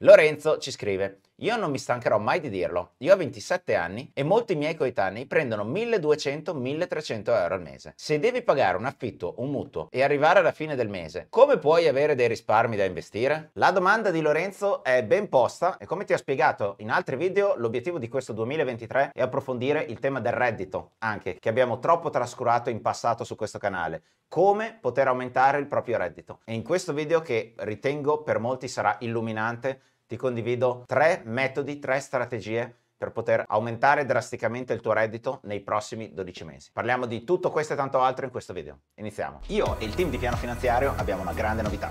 Lorenzo ci scrive io non mi stancherò mai di dirlo, io ho 27 anni e molti miei coetanei prendono 1200-1300 euro al mese. Se devi pagare un affitto, un mutuo e arrivare alla fine del mese, come puoi avere dei risparmi da investire? La domanda di Lorenzo è ben posta e come ti ho spiegato in altri video, l'obiettivo di questo 2023 è approfondire il tema del reddito, anche che abbiamo troppo trascurato in passato su questo canale, come poter aumentare il proprio reddito. E in questo video che ritengo per molti sarà illuminante ti condivido tre metodi, tre strategie per poter aumentare drasticamente il tuo reddito nei prossimi 12 mesi. Parliamo di tutto questo e tanto altro in questo video. Iniziamo. Io e il team di Piano Finanziario abbiamo una grande novità.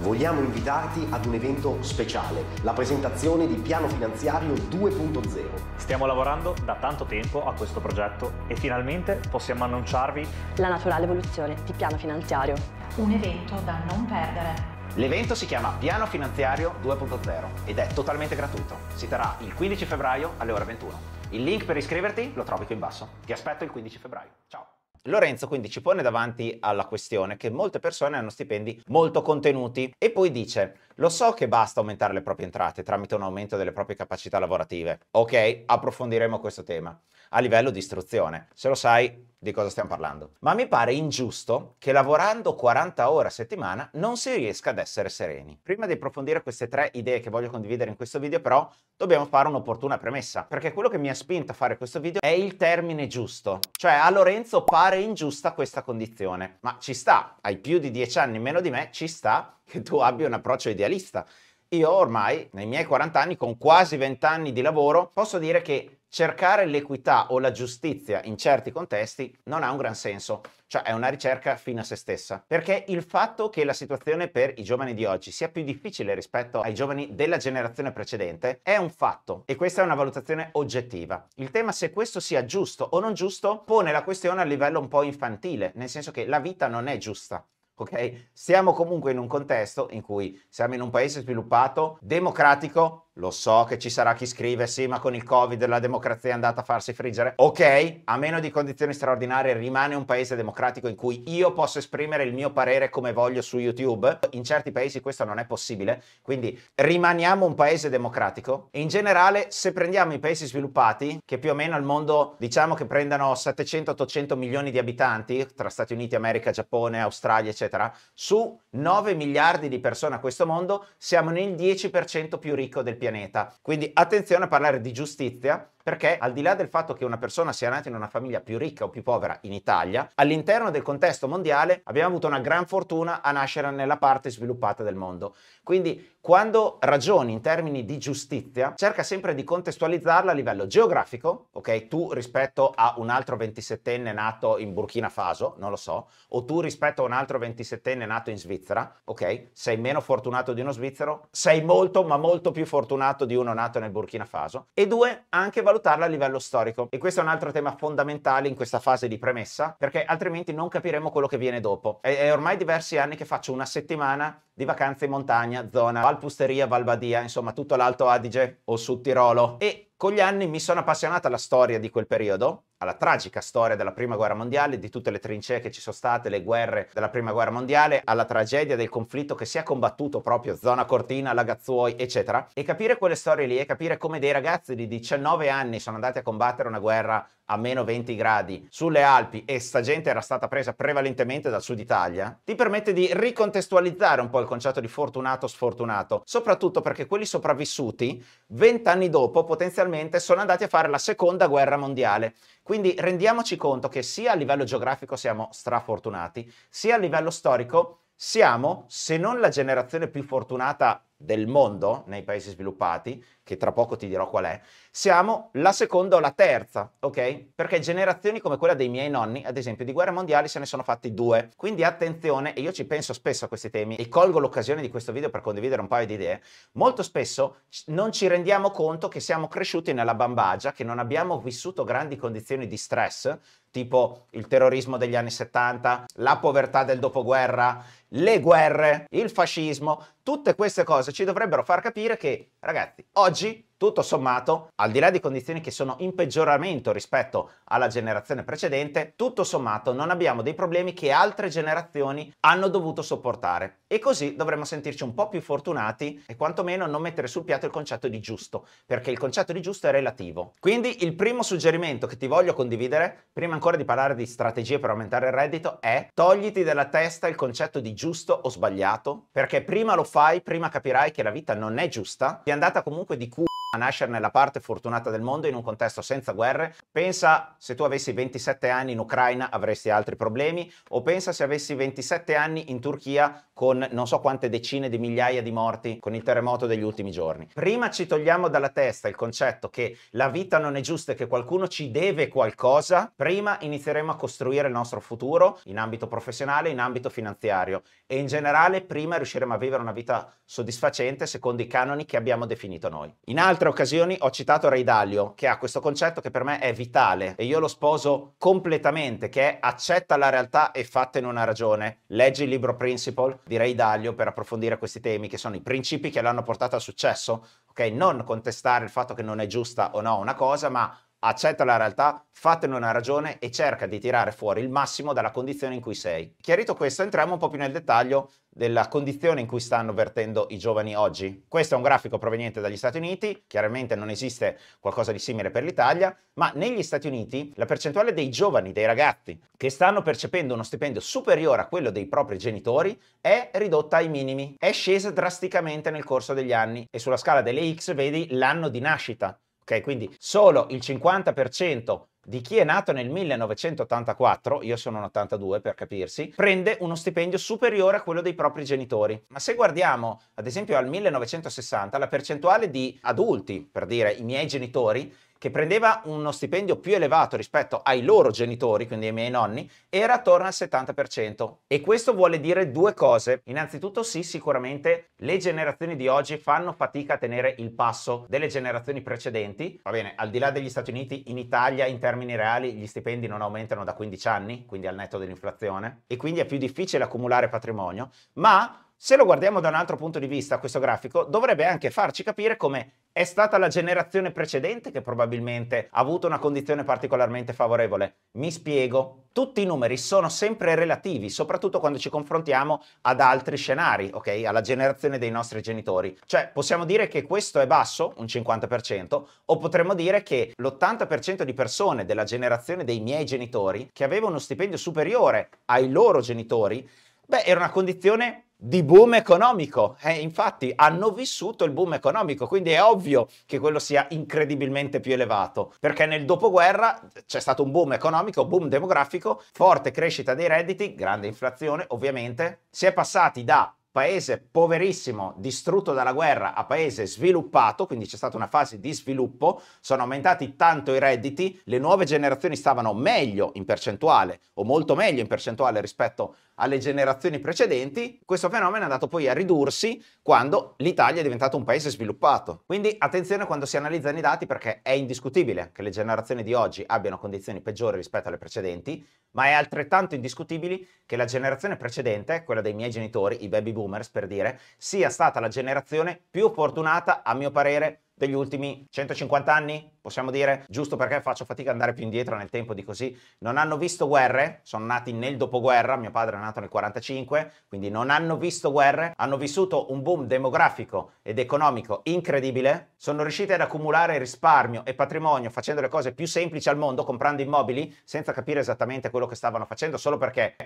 Vogliamo invitarti ad un evento speciale, la presentazione di Piano Finanziario 2.0. Stiamo lavorando da tanto tempo a questo progetto e finalmente possiamo annunciarvi la naturale evoluzione di Piano Finanziario. Un evento da non perdere L'evento si chiama Piano Finanziario 2.0 ed è totalmente gratuito. Si terrà il 15 febbraio alle ore 21. Il link per iscriverti lo trovi qui in basso. Ti aspetto il 15 febbraio. Ciao! Lorenzo quindi ci pone davanti alla questione che molte persone hanno stipendi molto contenuti e poi dice lo so che basta aumentare le proprie entrate tramite un aumento delle proprie capacità lavorative. Ok, approfondiremo questo tema a livello di istruzione. Se lo sai, di cosa stiamo parlando. Ma mi pare ingiusto che lavorando 40 ore a settimana non si riesca ad essere sereni. Prima di approfondire queste tre idee che voglio condividere in questo video però dobbiamo fare un'opportuna premessa perché quello che mi ha spinto a fare questo video è il termine giusto. Cioè a Lorenzo pare ingiusta questa condizione ma ci sta, hai più di 10 anni meno di me, ci sta che tu abbia un approccio idealista. Io ormai, nei miei 40 anni, con quasi 20 anni di lavoro, posso dire che cercare l'equità o la giustizia in certi contesti non ha un gran senso, cioè è una ricerca fine a se stessa, perché il fatto che la situazione per i giovani di oggi sia più difficile rispetto ai giovani della generazione precedente è un fatto e questa è una valutazione oggettiva. Il tema se questo sia giusto o non giusto pone la questione a livello un po' infantile, nel senso che la vita non è giusta, ok? Siamo comunque in un contesto in cui siamo in un paese sviluppato, democratico, lo so che ci sarà chi scrive sì, ma con il Covid la democrazia è andata a farsi friggere. Ok, a meno di condizioni straordinarie rimane un paese democratico in cui io posso esprimere il mio parere come voglio su YouTube. In certi paesi questo non è possibile, quindi rimaniamo un paese democratico. E in generale, se prendiamo i paesi sviluppati, che più o meno al mondo diciamo che prendano 700-800 milioni di abitanti, tra Stati Uniti, America, Giappone, Australia, eccetera, su 9 miliardi di persone a questo mondo, siamo nel 10% più ricco del paese pianeta. Quindi attenzione a parlare di giustizia perché al di là del fatto che una persona sia nata in una famiglia più ricca o più povera in Italia, all'interno del contesto mondiale abbiamo avuto una gran fortuna a nascere nella parte sviluppata del mondo. Quindi quando ragioni in termini di giustizia, cerca sempre di contestualizzarla a livello geografico, ok? Tu rispetto a un altro 27enne nato in Burkina Faso, non lo so, o tu rispetto a un altro 27enne nato in Svizzera, ok? Sei meno fortunato di uno svizzero, sei molto ma molto più fortunato di uno nato nel Burkina Faso. E due, anche valutare valutarla a livello storico. E questo è un altro tema fondamentale in questa fase di premessa, perché altrimenti non capiremo quello che viene dopo. È, è ormai diversi anni che faccio una settimana di vacanze in montagna, zona Valpusteria, Valbadia, insomma tutto l'Alto Adige o Sud Tirolo. E con gli anni mi sono appassionata alla storia di quel periodo alla tragica storia della Prima Guerra Mondiale, di tutte le trincee che ci sono state, le guerre della Prima Guerra Mondiale, alla tragedia del conflitto che si è combattuto proprio zona Cortina, Lagazzuoi, eccetera. E capire quelle storie lì e capire come dei ragazzi di 19 anni sono andati a combattere una guerra a meno 20 gradi sulle Alpi e sta gente era stata presa prevalentemente dal sud Italia, ti permette di ricontestualizzare un po' il concetto di fortunato sfortunato, soprattutto perché quelli sopravvissuti, vent'anni dopo, potenzialmente sono andati a fare la seconda guerra mondiale. Quindi rendiamoci conto che sia a livello geografico siamo strafortunati, sia a livello storico siamo, se non la generazione più fortunata del mondo nei paesi sviluppati, che tra poco ti dirò qual è, siamo la seconda o la terza, ok? Perché generazioni come quella dei miei nonni, ad esempio, di guerre mondiali se ne sono fatti due. Quindi attenzione, e io ci penso spesso a questi temi e colgo l'occasione di questo video per condividere un paio di idee, molto spesso non ci rendiamo conto che siamo cresciuti nella bambagia, che non abbiamo vissuto grandi condizioni di stress, tipo il terrorismo degli anni 70, la povertà del dopoguerra, le guerre, il fascismo, tutte queste cose ci dovrebbero far capire che, ragazzi, oggi tutto sommato, al di là di condizioni che sono in peggioramento rispetto alla generazione precedente, tutto sommato non abbiamo dei problemi che altre generazioni hanno dovuto sopportare. E così dovremmo sentirci un po' più fortunati e quantomeno non mettere sul piatto il concetto di giusto, perché il concetto di giusto è relativo. Quindi il primo suggerimento che ti voglio condividere, prima ancora di parlare di strategie per aumentare il reddito, è togliti dalla testa il concetto di giusto o sbagliato, perché prima lo fai, prima capirai che la vita non è giusta, ti è andata comunque di culo a nascere nella parte fortunata del mondo in un contesto senza guerre. Pensa se tu avessi 27 anni in Ucraina avresti altri problemi o pensa se avessi 27 anni in Turchia con non so quante decine di migliaia di morti con il terremoto degli ultimi giorni. Prima ci togliamo dalla testa il concetto che la vita non è giusta e che qualcuno ci deve qualcosa, prima inizieremo a costruire il nostro futuro in ambito professionale, in ambito finanziario e in generale prima riusciremo a vivere una vita soddisfacente secondo i canoni che abbiamo definito noi. In altre altre occasioni ho citato Ray Dalio, che ha questo concetto che per me è vitale e io lo sposo completamente, che è accetta la realtà e fattene una ragione. Leggi il libro Principle di Ray Dalio per approfondire questi temi, che sono i principi che l'hanno portata al successo, ok? Non contestare il fatto che non è giusta o no una cosa, ma accetta la realtà, fatene una ragione e cerca di tirare fuori il massimo dalla condizione in cui sei. Chiarito questo, entriamo un po' più nel dettaglio della condizione in cui stanno vertendo i giovani oggi. Questo è un grafico proveniente dagli Stati Uniti, chiaramente non esiste qualcosa di simile per l'Italia, ma negli Stati Uniti la percentuale dei giovani, dei ragazzi che stanno percependo uno stipendio superiore a quello dei propri genitori è ridotta ai minimi, è scesa drasticamente nel corso degli anni e sulla scala delle X vedi l'anno di nascita Ok, quindi solo il 50% di chi è nato nel 1984, io sono un 82 per capirsi, prende uno stipendio superiore a quello dei propri genitori. Ma se guardiamo ad esempio al 1960, la percentuale di adulti, per dire i miei genitori, che prendeva uno stipendio più elevato rispetto ai loro genitori, quindi ai miei nonni, era attorno al 70%. E questo vuole dire due cose. Innanzitutto sì, sicuramente le generazioni di oggi fanno fatica a tenere il passo delle generazioni precedenti. Va bene, al di là degli Stati Uniti, in Italia in termini reali gli stipendi non aumentano da 15 anni, quindi al netto dell'inflazione, e quindi è più difficile accumulare patrimonio, ma se lo guardiamo da un altro punto di vista, questo grafico dovrebbe anche farci capire come è stata la generazione precedente che probabilmente ha avuto una condizione particolarmente favorevole. Mi spiego. Tutti i numeri sono sempre relativi, soprattutto quando ci confrontiamo ad altri scenari, ok? Alla generazione dei nostri genitori. Cioè, possiamo dire che questo è basso, un 50%, o potremmo dire che l'80% di persone della generazione dei miei genitori, che aveva uno stipendio superiore ai loro genitori, Beh, era una condizione di boom economico. Eh, infatti hanno vissuto il boom economico, quindi è ovvio che quello sia incredibilmente più elevato, perché nel dopoguerra c'è stato un boom economico, boom demografico, forte crescita dei redditi, grande inflazione ovviamente, si è passati da paese poverissimo, distrutto dalla guerra, a paese sviluppato, quindi c'è stata una fase di sviluppo, sono aumentati tanto i redditi, le nuove generazioni stavano meglio in percentuale o molto meglio in percentuale rispetto alle generazioni precedenti, questo fenomeno è andato poi a ridursi quando l'Italia è diventata un paese sviluppato. Quindi attenzione quando si analizzano i dati perché è indiscutibile che le generazioni di oggi abbiano condizioni peggiori rispetto alle precedenti, ma è altrettanto indiscutibile che la generazione precedente, quella dei miei genitori, i baby boom, boomers, per dire, sia stata la generazione più fortunata, a mio parere, degli ultimi 150 anni? possiamo dire, giusto perché faccio fatica ad andare più indietro nel tempo di così, non hanno visto guerre, sono nati nel dopoguerra, mio padre è nato nel 45, quindi non hanno visto guerre, hanno vissuto un boom demografico ed economico incredibile, sono riusciti ad accumulare risparmio e patrimonio facendo le cose più semplici al mondo, comprando immobili, senza capire esattamente quello che stavano facendo, solo perché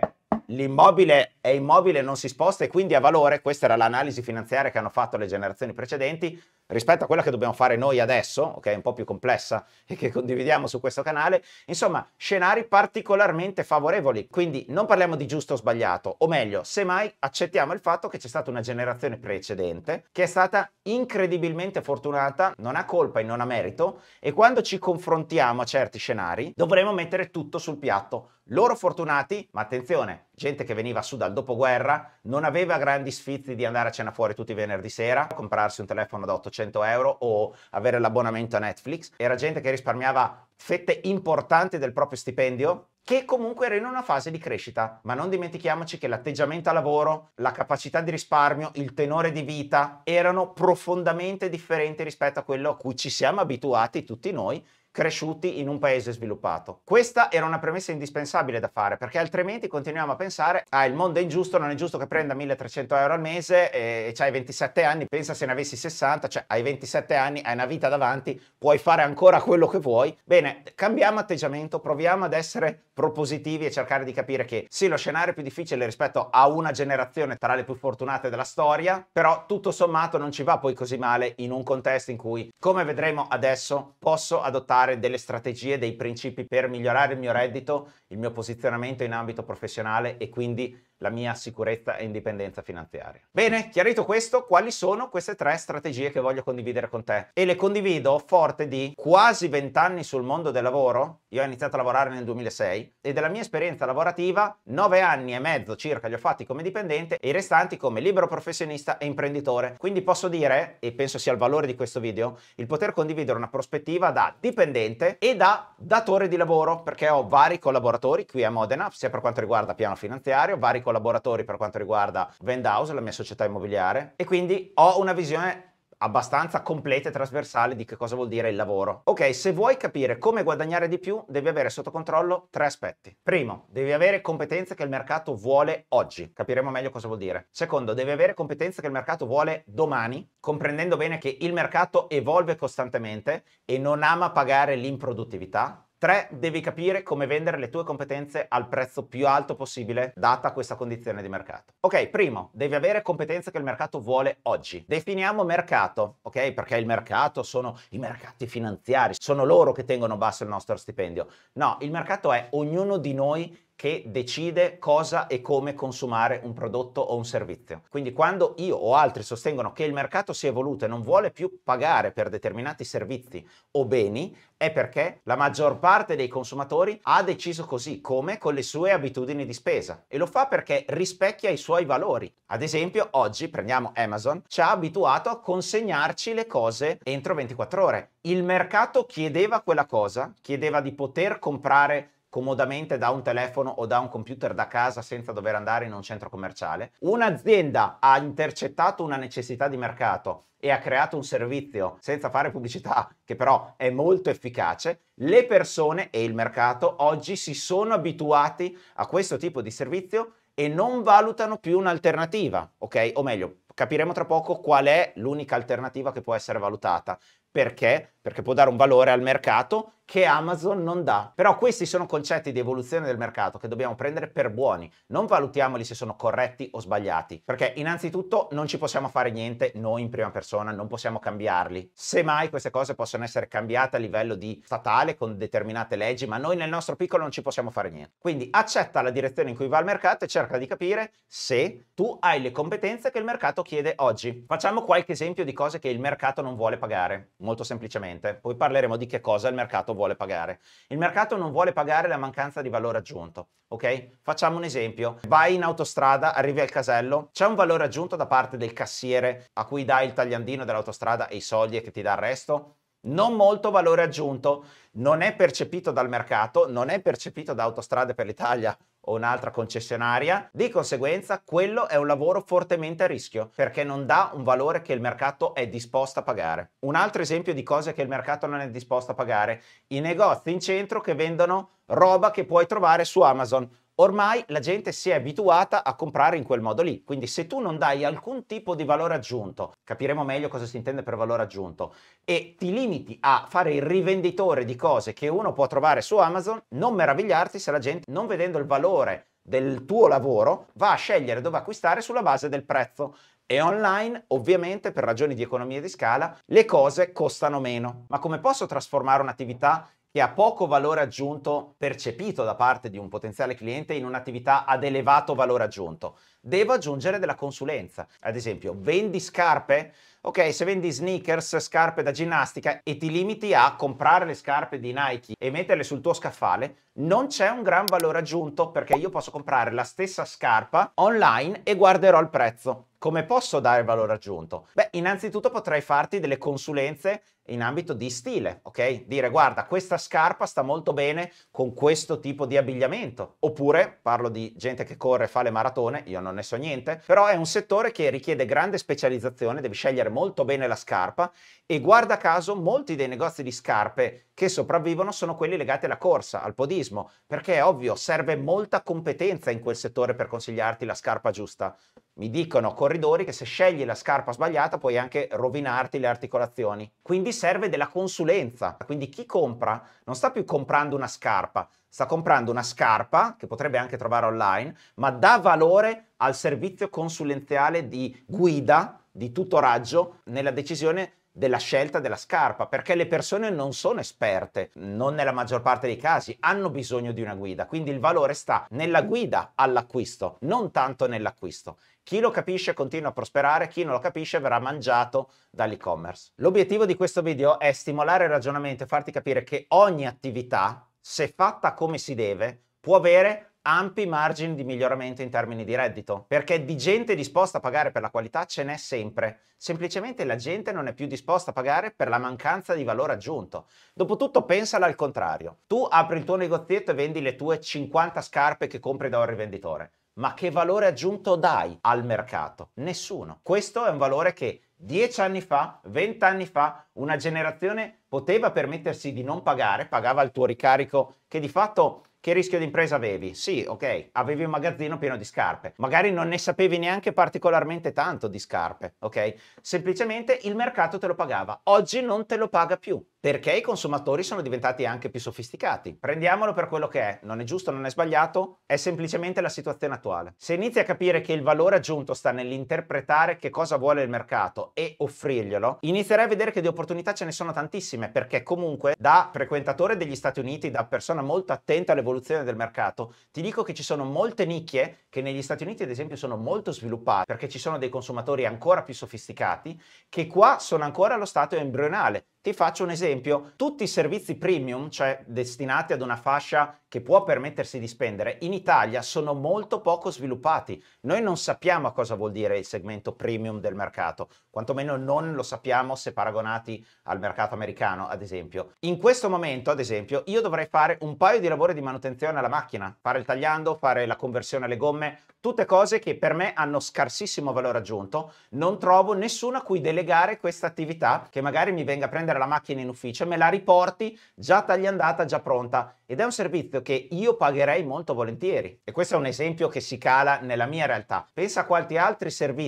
l'immobile è immobile, non si sposta e quindi ha valore, questa era l'analisi finanziaria che hanno fatto le generazioni precedenti, rispetto a quella che dobbiamo fare noi adesso, ok, un po' più complessa complessa e che condividiamo su questo canale, insomma, scenari particolarmente favorevoli. Quindi non parliamo di giusto o sbagliato, o meglio, semmai accettiamo il fatto che c'è stata una generazione precedente che è stata incredibilmente fortunata, non ha colpa e non ha merito, e quando ci confrontiamo a certi scenari dovremo mettere tutto sul piatto loro fortunati, ma attenzione, gente che veniva su dal dopoguerra, non aveva grandi sfizi di andare a cena fuori tutti i venerdì sera, comprarsi un telefono da 800 euro o avere l'abbonamento a Netflix. Era gente che risparmiava fette importanti del proprio stipendio che comunque era in una fase di crescita, ma non dimentichiamoci che l'atteggiamento a lavoro, la capacità di risparmio, il tenore di vita erano profondamente differenti rispetto a quello a cui ci siamo abituati tutti noi cresciuti in un paese sviluppato. Questa era una premessa indispensabile da fare perché altrimenti continuiamo a pensare ah il mondo è ingiusto, non è giusto che prenda 1300 euro al mese e, e hai 27 anni, pensa se ne avessi 60, cioè hai 27 anni, hai una vita davanti, puoi fare ancora quello che vuoi. Bene, cambiamo atteggiamento, proviamo ad essere propositivi e cercare di capire che sì lo scenario è più difficile rispetto a una generazione tra le più fortunate della storia, però tutto sommato non ci va poi così male in un contesto in cui, come vedremo adesso, posso adottare trovare delle strategie, dei principi per migliorare il mio reddito, il mio posizionamento in ambito professionale e quindi la mia sicurezza e indipendenza finanziaria. Bene, chiarito questo, quali sono queste tre strategie che voglio condividere con te? E le condivido forte di quasi vent'anni sul mondo del lavoro, io ho iniziato a lavorare nel 2006 e della mia esperienza lavorativa nove anni e mezzo circa li ho fatti come dipendente e i restanti come libero professionista e imprenditore. Quindi posso dire, e penso sia il valore di questo video, il poter condividere una prospettiva da dipendente e da datore di lavoro, perché ho vari collaboratori qui a Modena, sia per quanto riguarda piano finanziario, vari collaboratori per quanto riguarda Vendhouse, la mia società immobiliare, e quindi ho una visione abbastanza completa e trasversale di che cosa vuol dire il lavoro. Ok, se vuoi capire come guadagnare di più, devi avere sotto controllo tre aspetti. Primo, devi avere competenze che il mercato vuole oggi. Capiremo meglio cosa vuol dire. Secondo, devi avere competenze che il mercato vuole domani, comprendendo bene che il mercato evolve costantemente e non ama pagare l'improduttività. 3. Devi capire come vendere le tue competenze al prezzo più alto possibile, data questa condizione di mercato. Ok, primo, devi avere competenze che il mercato vuole oggi. Definiamo mercato, ok? Perché il mercato sono i mercati finanziari, sono loro che tengono basso il nostro stipendio. No, il mercato è ognuno di noi che decide cosa e come consumare un prodotto o un servizio. Quindi quando io o altri sostengono che il mercato si è evoluto e non vuole più pagare per determinati servizi o beni, è perché la maggior parte dei consumatori ha deciso così, come con le sue abitudini di spesa. E lo fa perché rispecchia i suoi valori. Ad esempio, oggi prendiamo Amazon, ci ha abituato a consegnarci le cose entro 24 ore. Il mercato chiedeva quella cosa, chiedeva di poter comprare comodamente da un telefono o da un computer da casa senza dover andare in un centro commerciale. Un'azienda ha intercettato una necessità di mercato e ha creato un servizio senza fare pubblicità, che però è molto efficace, le persone e il mercato oggi si sono abituati a questo tipo di servizio e non valutano più un'alternativa, ok? O meglio, capiremo tra poco qual è l'unica alternativa che può essere valutata. Perché? Perché può dare un valore al mercato, che Amazon non dà. Però questi sono concetti di evoluzione del mercato che dobbiamo prendere per buoni, non valutiamoli se sono corretti o sbagliati, perché innanzitutto non ci possiamo fare niente noi in prima persona, non possiamo cambiarli. Semmai queste cose possono essere cambiate a livello di statale con determinate leggi, ma noi nel nostro piccolo non ci possiamo fare niente. Quindi accetta la direzione in cui va il mercato e cerca di capire se tu hai le competenze che il mercato chiede oggi. Facciamo qualche esempio di cose che il mercato non vuole pagare, molto semplicemente. Poi parleremo di che cosa il mercato vuole pagare. Il mercato non vuole pagare la mancanza di valore aggiunto, ok? Facciamo un esempio. Vai in autostrada, arrivi al casello, c'è un valore aggiunto da parte del cassiere a cui dai il tagliandino dell'autostrada e i soldi e che ti dà il resto? non molto valore aggiunto, non è percepito dal mercato, non è percepito da Autostrade per l'Italia o un'altra concessionaria, di conseguenza quello è un lavoro fortemente a rischio perché non dà un valore che il mercato è disposto a pagare. Un altro esempio di cose che il mercato non è disposto a pagare, i negozi in centro che vendono roba che puoi trovare su Amazon. Ormai la gente si è abituata a comprare in quel modo lì, quindi se tu non dai alcun tipo di valore aggiunto, capiremo meglio cosa si intende per valore aggiunto, e ti limiti a fare il rivenditore di cose che uno può trovare su Amazon, non meravigliarti se la gente, non vedendo il valore del tuo lavoro, va a scegliere dove acquistare sulla base del prezzo. E online, ovviamente, per ragioni di economia di scala, le cose costano meno. Ma come posso trasformare un'attività che ha poco valore aggiunto percepito da parte di un potenziale cliente in un'attività ad elevato valore aggiunto. Devo aggiungere della consulenza. Ad esempio, vendi scarpe? Ok, se vendi sneakers, scarpe da ginnastica e ti limiti a comprare le scarpe di Nike e metterle sul tuo scaffale, non c'è un gran valore aggiunto perché io posso comprare la stessa scarpa online e guarderò il prezzo. Come posso dare valore aggiunto? Beh, innanzitutto potrei farti delle consulenze in ambito di stile, ok? Dire guarda, questa scarpa sta molto bene con questo tipo di abbigliamento. Oppure, parlo di gente che corre e fa le maratone, io non ne so niente, però è un settore che richiede grande specializzazione, devi scegliere molto bene la scarpa e guarda caso molti dei negozi di scarpe che sopravvivono sono quelli legati alla corsa, al podismo, perché è ovvio, serve molta competenza in quel settore per consigliarti la scarpa giusta. Mi dicono corridori che se scegli la scarpa sbagliata puoi anche rovinarti le articolazioni. Quindi serve della consulenza. Quindi chi compra non sta più comprando una scarpa, sta comprando una scarpa che potrebbe anche trovare online, ma dà valore al servizio consulenziale di guida di tutto raggio nella decisione della scelta della scarpa, perché le persone non sono esperte, non nella maggior parte dei casi, hanno bisogno di una guida, quindi il valore sta nella guida all'acquisto, non tanto nell'acquisto. Chi lo capisce continua a prosperare, chi non lo capisce verrà mangiato dall'e-commerce. L'obiettivo di questo video è stimolare il ragionamento e farti capire che ogni attività, se fatta come si deve, può avere ampi margini di miglioramento in termini di reddito, perché di gente disposta a pagare per la qualità ce n'è sempre, semplicemente la gente non è più disposta a pagare per la mancanza di valore aggiunto. Dopotutto pensala al contrario, tu apri il tuo negozietto e vendi le tue 50 scarpe che compri da un rivenditore, ma che valore aggiunto dai al mercato? Nessuno. Questo è un valore che 10 anni fa, 20 anni fa, una generazione poteva permettersi di non pagare, pagava il tuo ricarico che di fatto che rischio d'impresa avevi? Sì, ok, avevi un magazzino pieno di scarpe. Magari non ne sapevi neanche particolarmente tanto di scarpe, ok? Semplicemente il mercato te lo pagava. Oggi non te lo paga più perché i consumatori sono diventati anche più sofisticati. Prendiamolo per quello che è, non è giusto, non è sbagliato, è semplicemente la situazione attuale. Se inizi a capire che il valore aggiunto sta nell'interpretare che cosa vuole il mercato e offrirglielo, inizierai a vedere che di opportunità ce ne sono tantissime, perché comunque da frequentatore degli Stati Uniti, da persona molto attenta alle l'evoluzione del mercato, ti dico che ci sono molte nicchie che negli Stati Uniti ad esempio sono molto sviluppate perché ci sono dei consumatori ancora più sofisticati che qua sono ancora allo stato embrionale ti faccio un esempio, tutti i servizi premium, cioè destinati ad una fascia che può permettersi di spendere, in Italia sono molto poco sviluppati. Noi non sappiamo cosa vuol dire il segmento premium del mercato, quantomeno non lo sappiamo se paragonati al mercato americano, ad esempio. In questo momento, ad esempio, io dovrei fare un paio di lavori di manutenzione alla macchina, fare il tagliando, fare la conversione alle gomme, tutte cose che per me hanno scarsissimo valore aggiunto, non trovo nessuno a cui delegare questa attività che magari mi venga a prendere prendere la macchina in ufficio e me la riporti già tagliandata, già pronta. Ed è un servizio che io pagherei molto volentieri. E questo è un esempio che si cala nella mia realtà. Pensa a quanti altri servizi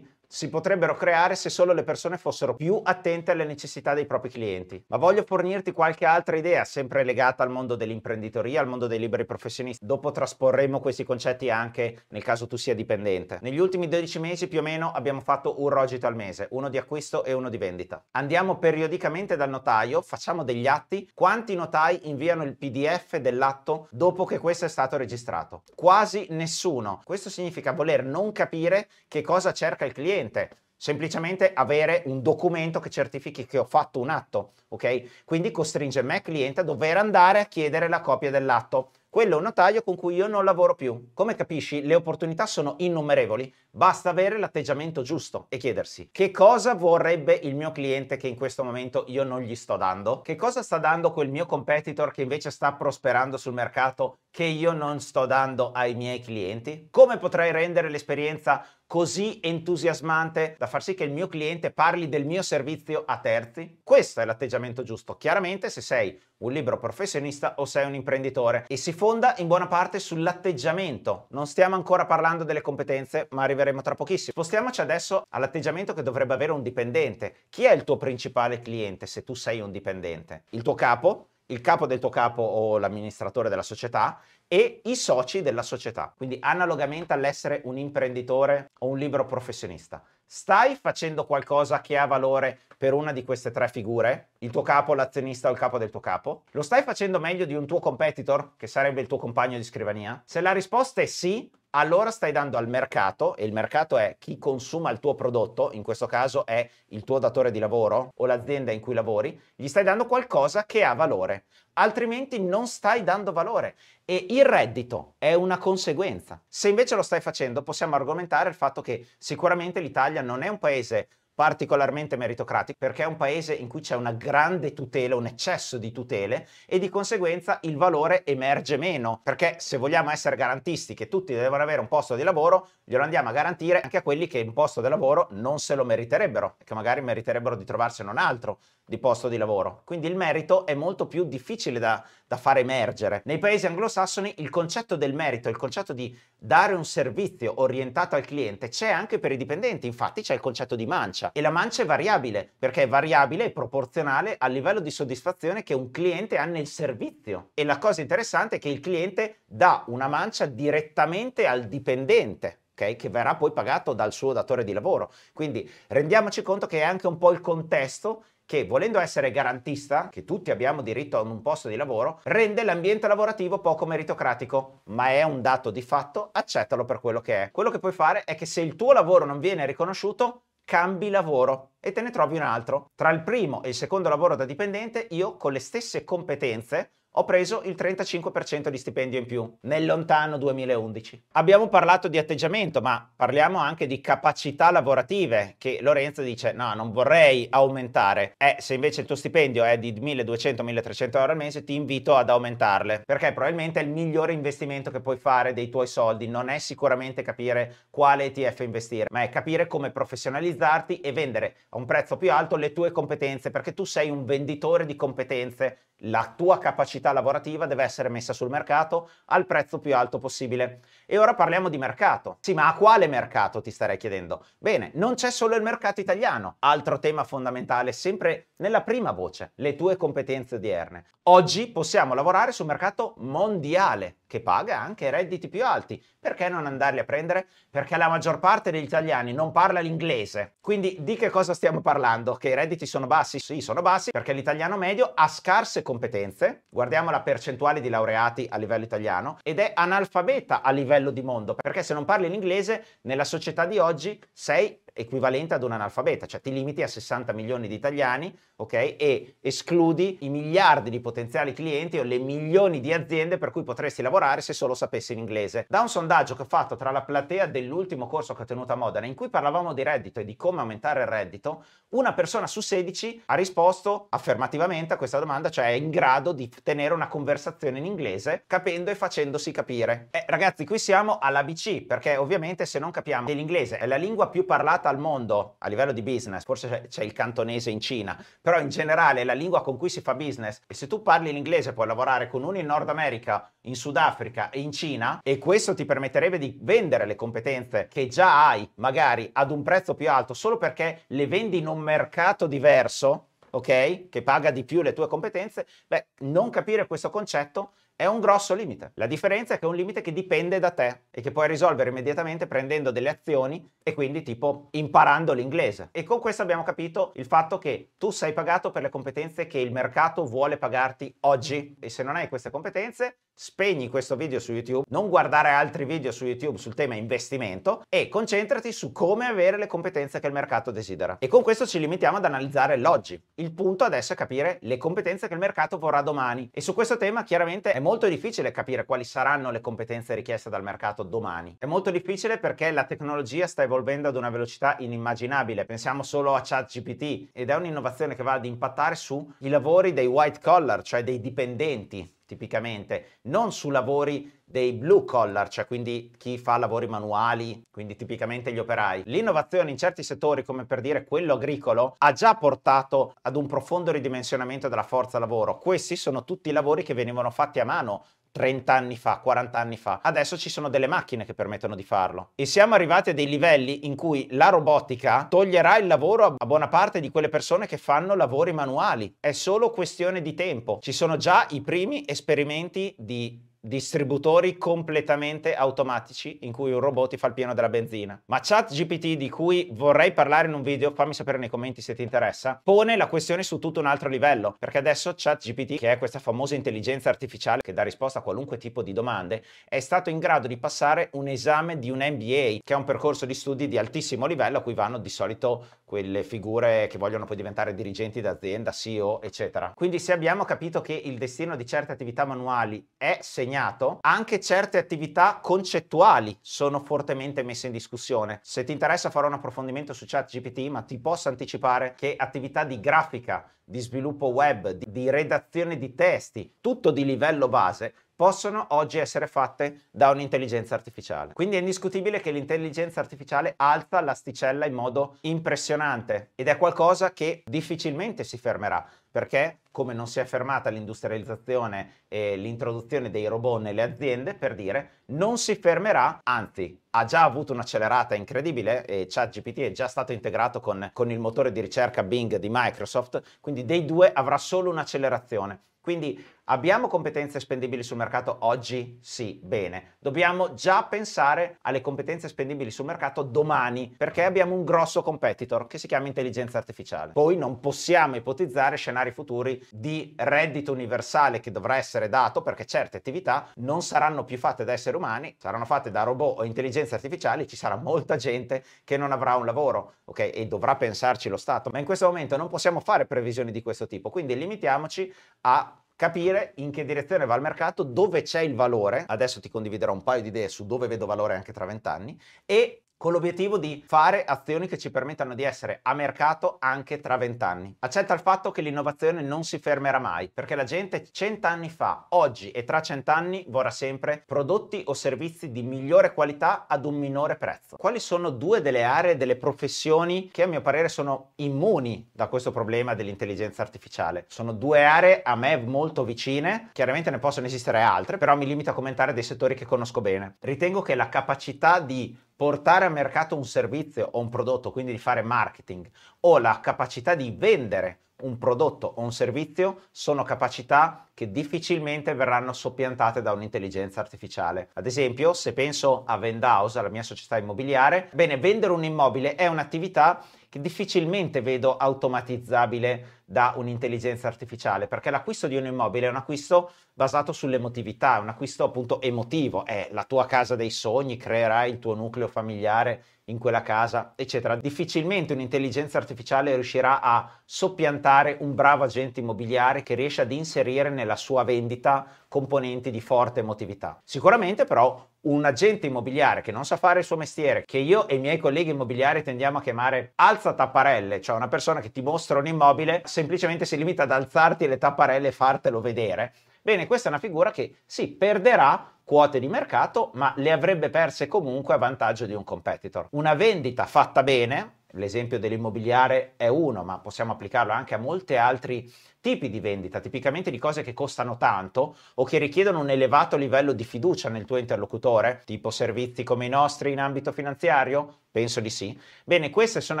si potrebbero creare se solo le persone fossero più attente alle necessità dei propri clienti. Ma voglio fornirti qualche altra idea, sempre legata al mondo dell'imprenditoria, al mondo dei liberi professionisti. Dopo trasporremo questi concetti anche nel caso tu sia dipendente. Negli ultimi 12 mesi più o meno abbiamo fatto un rogito al mese, uno di acquisto e uno di vendita. Andiamo periodicamente dal notaio, facciamo degli atti. Quanti notai inviano il PDF dell'atto dopo che questo è stato registrato? Quasi nessuno. Questo significa voler non capire che cosa cerca il cliente cliente, semplicemente avere un documento che certifichi che ho fatto un atto, ok? Quindi costringe me cliente a dover andare a chiedere la copia dell'atto quello è un notaio con cui io non lavoro più. Come capisci, le opportunità sono innumerevoli, basta avere l'atteggiamento giusto e chiedersi che cosa vorrebbe il mio cliente che in questo momento io non gli sto dando, che cosa sta dando quel mio competitor che invece sta prosperando sul mercato che io non sto dando ai miei clienti, come potrei rendere l'esperienza così entusiasmante da far sì che il mio cliente parli del mio servizio a terzi? Questo è l'atteggiamento giusto, chiaramente se sei un libero professionista o sei un imprenditore e si forma fonda in buona parte sull'atteggiamento. Non stiamo ancora parlando delle competenze, ma arriveremo tra pochissimo. Spostiamoci adesso all'atteggiamento che dovrebbe avere un dipendente. Chi è il tuo principale cliente se tu sei un dipendente? Il tuo capo? il capo del tuo capo o l'amministratore della società e i soci della società. Quindi analogamente all'essere un imprenditore o un libero professionista stai facendo qualcosa che ha valore per una di queste tre figure, il tuo capo, l'azionista o il capo del tuo capo? Lo stai facendo meglio di un tuo competitor, che sarebbe il tuo compagno di scrivania? Se la risposta è sì, allora stai dando al mercato, e il mercato è chi consuma il tuo prodotto, in questo caso è il tuo datore di lavoro o l'azienda in cui lavori, gli stai dando qualcosa che ha valore, altrimenti non stai dando valore e il reddito è una conseguenza. Se invece lo stai facendo possiamo argomentare il fatto che sicuramente l'Italia non è un paese particolarmente meritocratico perché è un paese in cui c'è una grande tutela, un eccesso di tutele e di conseguenza il valore emerge meno perché se vogliamo essere garantisti che tutti devono avere un posto di lavoro glielo andiamo a garantire anche a quelli che in posto di lavoro non se lo meriterebbero, che magari meriterebbero di trovarsi in un altro di posto di lavoro. Quindi il merito è molto più difficile da, da far emergere. Nei paesi anglosassoni il concetto del merito, il concetto di dare un servizio orientato al cliente c'è anche per i dipendenti, infatti c'è il concetto di mancia e la mancia è variabile perché è variabile e proporzionale al livello di soddisfazione che un cliente ha nel servizio. E la cosa interessante è che il cliente dà una mancia direttamente al dipendente okay? che verrà poi pagato dal suo datore di lavoro. Quindi rendiamoci conto che è anche un po' il contesto che volendo essere garantista, che tutti abbiamo diritto a un posto di lavoro, rende l'ambiente lavorativo poco meritocratico, ma è un dato di fatto, accettalo per quello che è. Quello che puoi fare è che se il tuo lavoro non viene riconosciuto, cambi lavoro e te ne trovi un altro. Tra il primo e il secondo lavoro da dipendente, io con le stesse competenze ho preso il 35% di stipendio in più nel lontano 2011. Abbiamo parlato di atteggiamento, ma parliamo anche di capacità lavorative che Lorenzo dice no, non vorrei aumentare. Eh, se invece il tuo stipendio è di 1200-1300 euro al mese, ti invito ad aumentarle, perché probabilmente è il migliore investimento che puoi fare dei tuoi soldi, non è sicuramente capire quale ETF investire, ma è capire come professionalizzarti e vendere a un prezzo più alto le tue competenze, perché tu sei un venditore di competenze, la tua capacità capacità lavorativa deve essere messa sul mercato al prezzo più alto possibile. E ora parliamo di mercato. Sì, ma a quale mercato ti starei chiedendo? Bene, non c'è solo il mercato italiano. Altro tema fondamentale, sempre nella prima voce, le tue competenze odierne. Oggi possiamo lavorare sul mercato mondiale, che paga anche redditi più alti. Perché non andarli a prendere? Perché la maggior parte degli italiani non parla l'inglese. Quindi di che cosa stiamo parlando? Che i redditi sono bassi? Sì, sono bassi perché l'italiano medio ha scarse competenze. Guardiamo guardiamo la percentuale di laureati a livello italiano ed è analfabeta a livello di mondo, perché se non parli l'inglese nella società di oggi sei equivalente ad un analfabeta, cioè ti limiti a 60 milioni di italiani, ok? E escludi i miliardi di potenziali clienti o le milioni di aziende per cui potresti lavorare se solo sapessi l'inglese. Da un sondaggio che ho fatto tra la platea dell'ultimo corso che ho tenuto a Modena, in cui parlavamo di reddito e di come aumentare il reddito, una persona su 16 ha risposto affermativamente a questa domanda, cioè è in grado di tenere sostenere una conversazione in inglese capendo e facendosi capire. Eh, ragazzi, qui siamo all'ABC, perché ovviamente se non capiamo l'inglese è la lingua più parlata al mondo a livello di business, forse c'è il cantonese in Cina, però in generale è la lingua con cui si fa business e se tu parli l'inglese puoi lavorare con uno in Nord America, in Sudafrica e in Cina e questo ti permetterebbe di vendere le competenze che già hai magari ad un prezzo più alto solo perché le vendi in un mercato diverso ok? Che paga di più le tue competenze, beh, non capire questo concetto è un grosso limite. La differenza è che è un limite che dipende da te e che puoi risolvere immediatamente prendendo delle azioni e quindi tipo imparando l'inglese. E con questo abbiamo capito il fatto che tu sei pagato per le competenze che il mercato vuole pagarti oggi e se non hai queste competenze Spegni questo video su YouTube, non guardare altri video su YouTube sul tema investimento e concentrati su come avere le competenze che il mercato desidera. E con questo ci limitiamo ad analizzare l'oggi. Il punto adesso è capire le competenze che il mercato vorrà domani e su questo tema chiaramente è molto difficile capire quali saranno le competenze richieste dal mercato domani. È molto difficile perché la tecnologia sta evolvendo ad una velocità inimmaginabile. Pensiamo solo a ChatGPT ed è un'innovazione che va ad impattare sui lavori dei white collar, cioè dei dipendenti tipicamente, non su lavori dei blue collar, cioè quindi chi fa lavori manuali, quindi tipicamente gli operai. L'innovazione in certi settori, come per dire quello agricolo, ha già portato ad un profondo ridimensionamento della forza lavoro. Questi sono tutti lavori che venivano fatti a mano 30 anni fa, 40 anni fa. Adesso ci sono delle macchine che permettono di farlo. E siamo arrivati a dei livelli in cui la robotica toglierà il lavoro a buona parte di quelle persone che fanno lavori manuali. È solo questione di tempo. Ci sono già i primi esperimenti di distributori completamente automatici in cui un robot ti fa il pieno della benzina. Ma ChatGPT, di cui vorrei parlare in un video, fammi sapere nei commenti se ti interessa, pone la questione su tutto un altro livello, perché adesso ChatGPT, che è questa famosa intelligenza artificiale che dà risposta a qualunque tipo di domande, è stato in grado di passare un esame di un MBA, che è un percorso di studi di altissimo livello a cui vanno di solito quelle figure che vogliono poi diventare dirigenti d'azienda, CEO, eccetera. Quindi se abbiamo capito che il destino di certe attività manuali è segnato insegnato, anche certe attività concettuali sono fortemente messe in discussione. Se ti interessa fare un approfondimento su ChatGPT, ma ti posso anticipare che attività di grafica, di sviluppo web, di, di redazione di testi, tutto di livello base, possono oggi essere fatte da un'intelligenza artificiale. Quindi è indiscutibile che l'intelligenza artificiale alza l'asticella in modo impressionante ed è qualcosa che difficilmente si fermerà perché come non si è fermata l'industrializzazione e l'introduzione dei robot nelle aziende, per dire, non si fermerà, anzi ha già avuto un'accelerata incredibile e ChatGPT è già stato integrato con, con il motore di ricerca Bing di Microsoft, quindi dei due avrà solo un'accelerazione. Quindi Abbiamo competenze spendibili sul mercato oggi? Sì, bene. Dobbiamo già pensare alle competenze spendibili sul mercato domani perché abbiamo un grosso competitor che si chiama intelligenza artificiale. Poi non possiamo ipotizzare scenari futuri di reddito universale che dovrà essere dato perché certe attività non saranno più fatte da esseri umani, saranno fatte da robot o intelligenze artificiali, ci sarà molta gente che non avrà un lavoro, ok? E dovrà pensarci lo Stato. Ma in questo momento non possiamo fare previsioni di questo tipo, quindi limitiamoci a capire in che direzione va il mercato, dove c'è il valore, adesso ti condividerò un paio di idee su dove vedo valore anche tra vent'anni, e con l'obiettivo di fare azioni che ci permettano di essere a mercato anche tra vent'anni. Accetta il fatto che l'innovazione non si fermerà mai, perché la gente cent'anni fa, oggi e tra cent'anni vorrà sempre prodotti o servizi di migliore qualità ad un minore prezzo. Quali sono due delle aree, delle professioni che a mio parere sono immuni da questo problema dell'intelligenza artificiale? Sono due aree a me molto vicine, chiaramente ne possono esistere altre, però mi limito a commentare dei settori che conosco bene. Ritengo che la capacità di portare a mercato un servizio o un prodotto, quindi di fare marketing, o la capacità di vendere un prodotto o un servizio sono capacità che difficilmente verranno soppiantate da un'intelligenza artificiale. Ad esempio, se penso a Vendaus, alla mia società immobiliare, bene, vendere un immobile è un'attività che difficilmente vedo automatizzabile da un'intelligenza artificiale, perché l'acquisto di un immobile è un acquisto basato sull'emotività, è un acquisto appunto emotivo, è la tua casa dei sogni, creerai il tuo nucleo familiare in quella casa, eccetera. Difficilmente un'intelligenza artificiale riuscirà a soppiantare un bravo agente immobiliare che riesce ad inserire nella sua vendita componenti di forte emotività. Sicuramente però un agente immobiliare che non sa fare il suo mestiere, che io e i miei colleghi immobiliari tendiamo a chiamare alza tapparelle, cioè una persona che ti mostra un immobile semplicemente si limita ad alzarti le tapparelle e fartelo vedere. Bene, questa è una figura che sì, perderà quote di mercato, ma le avrebbe perse comunque a vantaggio di un competitor. Una vendita fatta bene, l'esempio dell'immobiliare è uno, ma possiamo applicarlo anche a molti altri tipi di vendita, tipicamente di cose che costano tanto o che richiedono un elevato livello di fiducia nel tuo interlocutore, tipo servizi come i nostri in ambito finanziario? Penso di sì. Bene, queste sono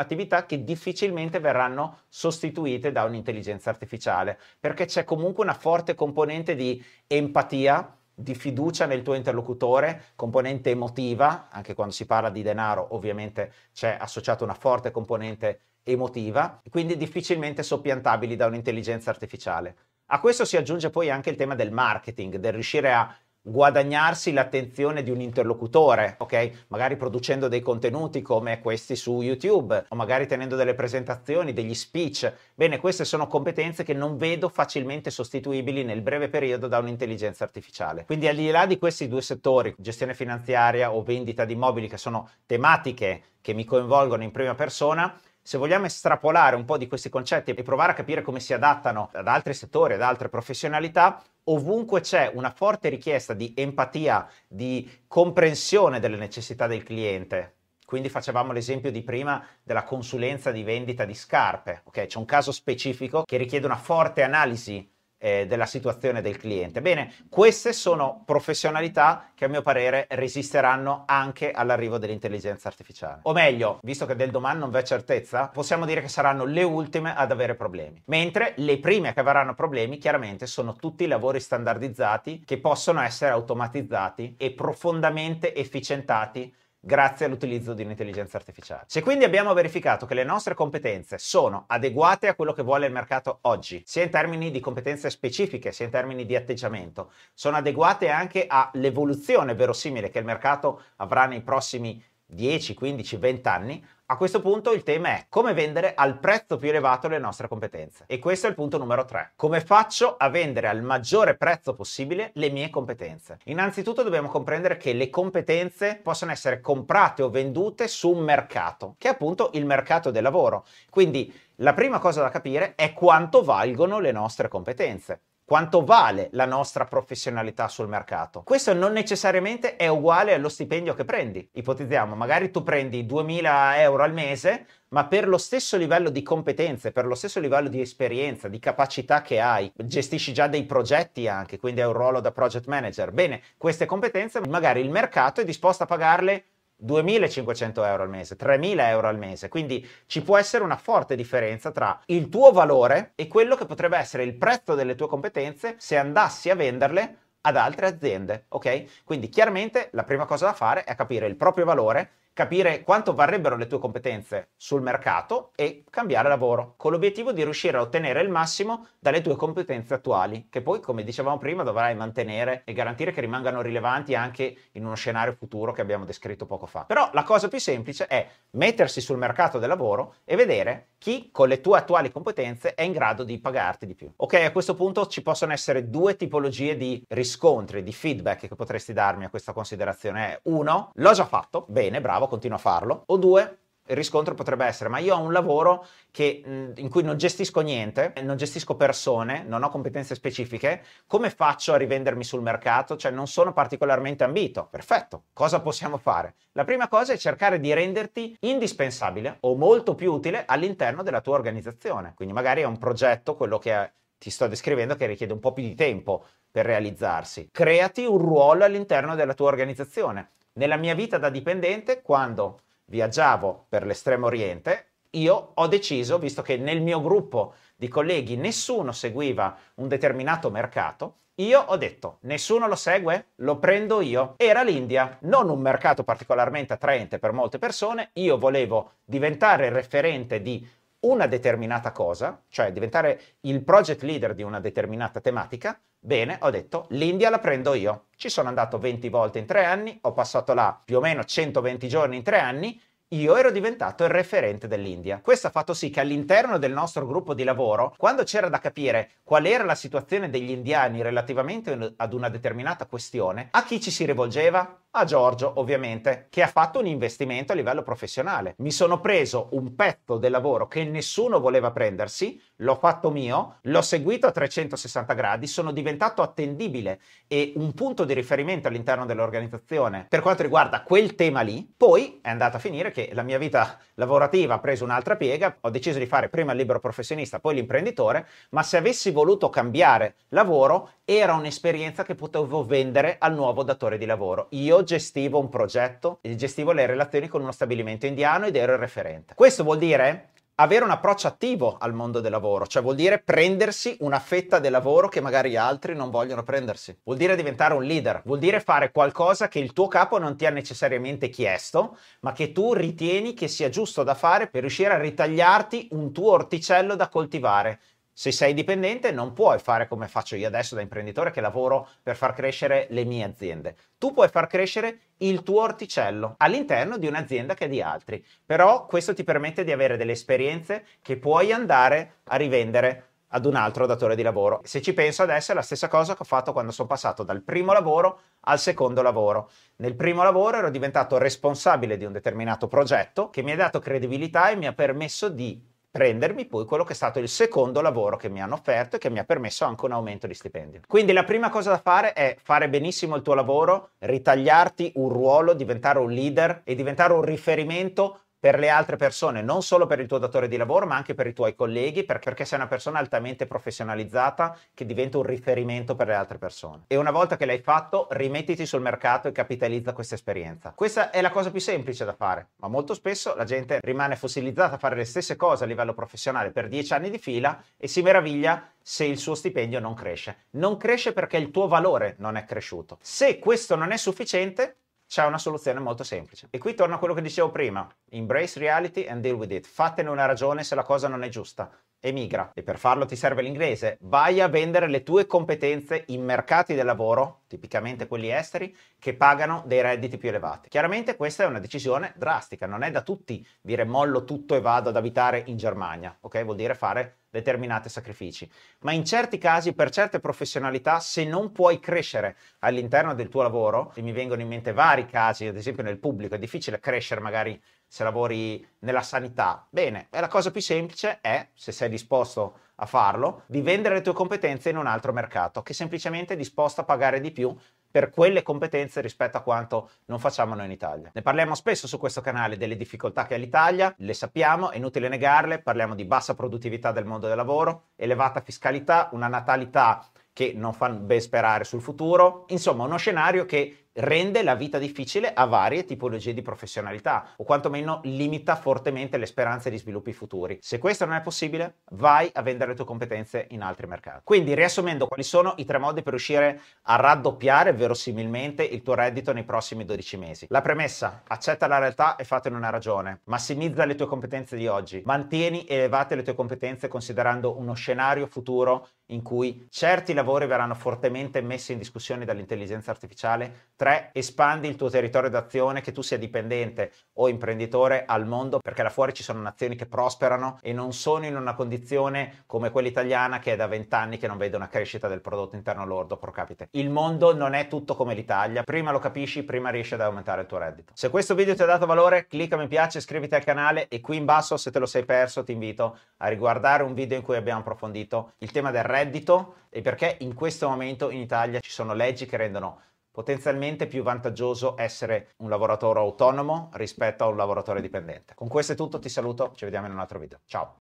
attività che difficilmente verranno sostituite da un'intelligenza artificiale, perché c'è comunque una forte componente di empatia di fiducia nel tuo interlocutore, componente emotiva, anche quando si parla di denaro ovviamente c'è associata una forte componente emotiva, quindi difficilmente soppiantabili da un'intelligenza artificiale. A questo si aggiunge poi anche il tema del marketing, del riuscire a guadagnarsi l'attenzione di un interlocutore, ok? Magari producendo dei contenuti come questi su YouTube o magari tenendo delle presentazioni, degli speech. Bene, queste sono competenze che non vedo facilmente sostituibili nel breve periodo da un'intelligenza artificiale. Quindi al di là di questi due settori, gestione finanziaria o vendita di immobili che sono tematiche che mi coinvolgono in prima persona, se vogliamo estrapolare un po' di questi concetti e provare a capire come si adattano ad altri settori, ad altre professionalità, ovunque c'è una forte richiesta di empatia, di comprensione delle necessità del cliente, quindi facevamo l'esempio di prima della consulenza di vendita di scarpe. Ok, C'è un caso specifico che richiede una forte analisi eh, della situazione del cliente. Bene, queste sono professionalità che a mio parere resisteranno anche all'arrivo dell'intelligenza artificiale. O meglio, visto che del domani non c'è certezza, possiamo dire che saranno le ultime ad avere problemi. Mentre le prime che avranno problemi chiaramente sono tutti i lavori standardizzati che possono essere automatizzati e profondamente efficientati grazie all'utilizzo di un'intelligenza artificiale. Se quindi abbiamo verificato che le nostre competenze sono adeguate a quello che vuole il mercato oggi, sia in termini di competenze specifiche, sia in termini di atteggiamento, sono adeguate anche all'evoluzione verosimile che il mercato avrà nei prossimi 10, 15, 20 anni, a questo punto il tema è come vendere al prezzo più elevato le nostre competenze. E questo è il punto numero 3. Come faccio a vendere al maggiore prezzo possibile le mie competenze? Innanzitutto dobbiamo comprendere che le competenze possono essere comprate o vendute su un mercato, che è appunto il mercato del lavoro. Quindi la prima cosa da capire è quanto valgono le nostre competenze quanto vale la nostra professionalità sul mercato. Questo non necessariamente è uguale allo stipendio che prendi. Ipotizziamo, magari tu prendi 2000 euro al mese, ma per lo stesso livello di competenze, per lo stesso livello di esperienza, di capacità che hai, gestisci già dei progetti anche, quindi hai un ruolo da project manager. Bene, queste competenze magari il mercato è disposto a pagarle 2.500 euro al mese, 3.000 euro al mese, quindi ci può essere una forte differenza tra il tuo valore e quello che potrebbe essere il prezzo delle tue competenze se andassi a venderle ad altre aziende, ok? Quindi chiaramente la prima cosa da fare è capire il proprio valore capire quanto varrebbero le tue competenze sul mercato e cambiare lavoro, con l'obiettivo di riuscire a ottenere il massimo dalle tue competenze attuali, che poi, come dicevamo prima, dovrai mantenere e garantire che rimangano rilevanti anche in uno scenario futuro che abbiamo descritto poco fa. Però la cosa più semplice è mettersi sul mercato del lavoro e vedere chi con le tue attuali competenze è in grado di pagarti di più. Ok, a questo punto ci possono essere due tipologie di riscontri, di feedback che potresti darmi a questa considerazione. Uno, l'ho già fatto, bene, bravo, bravo, continua a farlo. O due, il riscontro potrebbe essere, ma io ho un lavoro che, in cui non gestisco niente, non gestisco persone, non ho competenze specifiche, come faccio a rivendermi sul mercato? Cioè non sono particolarmente ambito. Perfetto, cosa possiamo fare? La prima cosa è cercare di renderti indispensabile o molto più utile all'interno della tua organizzazione. Quindi magari è un progetto, quello che ti sto descrivendo, che richiede un po' più di tempo per realizzarsi. Creati un ruolo all'interno della tua organizzazione nella mia vita da dipendente, quando viaggiavo per l'estremo oriente, io ho deciso, visto che nel mio gruppo di colleghi nessuno seguiva un determinato mercato, io ho detto, nessuno lo segue? Lo prendo io. Era l'India, non un mercato particolarmente attraente per molte persone, io volevo diventare referente di una determinata cosa, cioè diventare il project leader di una determinata tematica, bene, ho detto l'India la prendo io. Ci sono andato 20 volte in tre anni, ho passato là più o meno 120 giorni in tre anni, io ero diventato il referente dell'India. Questo ha fatto sì che all'interno del nostro gruppo di lavoro, quando c'era da capire qual era la situazione degli indiani relativamente ad una determinata questione, a chi ci si rivolgeva? a Giorgio, ovviamente, che ha fatto un investimento a livello professionale. Mi sono preso un pezzo del lavoro che nessuno voleva prendersi, l'ho fatto mio, l'ho seguito a 360 gradi, sono diventato attendibile e un punto di riferimento all'interno dell'organizzazione per quanto riguarda quel tema lì. Poi è andata a finire che la mia vita lavorativa ha preso un'altra piega, ho deciso di fare prima il libero professionista, poi l'imprenditore, ma se avessi voluto cambiare lavoro era un'esperienza che potevo vendere al nuovo datore di lavoro. Io gestivo un progetto, gestivo le relazioni con uno stabilimento indiano ed ero il referente. Questo vuol dire avere un approccio attivo al mondo del lavoro, cioè vuol dire prendersi una fetta del lavoro che magari altri non vogliono prendersi. Vuol dire diventare un leader, vuol dire fare qualcosa che il tuo capo non ti ha necessariamente chiesto, ma che tu ritieni che sia giusto da fare per riuscire a ritagliarti un tuo orticello da coltivare se sei dipendente non puoi fare come faccio io adesso da imprenditore che lavoro per far crescere le mie aziende. Tu puoi far crescere il tuo orticello all'interno di un'azienda che è di altri, però questo ti permette di avere delle esperienze che puoi andare a rivendere ad un altro datore di lavoro. Se ci penso adesso è la stessa cosa che ho fatto quando sono passato dal primo lavoro al secondo lavoro. Nel primo lavoro ero diventato responsabile di un determinato progetto che mi ha dato credibilità e mi ha permesso di prendermi poi quello che è stato il secondo lavoro che mi hanno offerto e che mi ha permesso anche un aumento di stipendio. Quindi la prima cosa da fare è fare benissimo il tuo lavoro, ritagliarti un ruolo, diventare un leader e diventare un riferimento per le altre persone, non solo per il tuo datore di lavoro, ma anche per i tuoi colleghi, perché sei una persona altamente professionalizzata che diventa un riferimento per le altre persone. E una volta che l'hai fatto, rimettiti sul mercato e capitalizza questa esperienza. Questa è la cosa più semplice da fare, ma molto spesso la gente rimane fossilizzata a fare le stesse cose a livello professionale per dieci anni di fila e si meraviglia se il suo stipendio non cresce. Non cresce perché il tuo valore non è cresciuto. Se questo non è sufficiente, c'è una soluzione molto semplice. E qui torno a quello che dicevo prima, embrace reality and deal with it. Fatene una ragione se la cosa non è giusta emigra e per farlo ti serve l'inglese, vai a vendere le tue competenze in mercati del lavoro, tipicamente quelli esteri, che pagano dei redditi più elevati. Chiaramente questa è una decisione drastica, non è da tutti dire mollo tutto e vado ad abitare in Germania, ok? Vuol dire fare determinati sacrifici, ma in certi casi, per certe professionalità, se non puoi crescere all'interno del tuo lavoro, e mi vengono in mente vari casi, ad esempio nel pubblico è difficile crescere magari se lavori nella sanità. Bene, e la cosa più semplice è, se sei disposto a farlo, di vendere le tue competenze in un altro mercato che semplicemente è disposto a pagare di più per quelle competenze rispetto a quanto non facciamo noi in Italia. Ne parliamo spesso su questo canale delle difficoltà che ha l'Italia, le sappiamo, è inutile negarle, parliamo di bassa produttività del mondo del lavoro, elevata fiscalità, una natalità che non fa ben sperare sul futuro, insomma uno scenario che rende la vita difficile a varie tipologie di professionalità o quantomeno limita fortemente le speranze di sviluppi futuri. Se questo non è possibile, vai a vendere le tue competenze in altri mercati. Quindi, riassumendo, quali sono i tre modi per riuscire a raddoppiare verosimilmente il tuo reddito nei prossimi 12 mesi? La premessa, accetta la realtà e fatene una ragione. Massimizza le tue competenze di oggi, mantieni elevate le tue competenze considerando uno scenario futuro in cui certi lavori verranno fortemente messi in discussione dall'intelligenza artificiale. 3. Espandi il tuo territorio d'azione, che tu sia dipendente o imprenditore al mondo, perché là fuori ci sono nazioni che prosperano e non sono in una condizione come quella italiana che è da vent'anni che non vede una crescita del prodotto interno lordo pro capite. Il mondo non è tutto come l'Italia, prima lo capisci, prima riesci ad aumentare il tuo reddito. Se questo video ti ha dato valore, clicca mi piace, iscriviti al canale e qui in basso se te lo sei perso ti invito a riguardare un video in cui abbiamo approfondito il tema del reddito reddito e perché in questo momento in Italia ci sono leggi che rendono potenzialmente più vantaggioso essere un lavoratore autonomo rispetto a un lavoratore dipendente. Con questo è tutto, ti saluto, ci vediamo in un altro video. Ciao!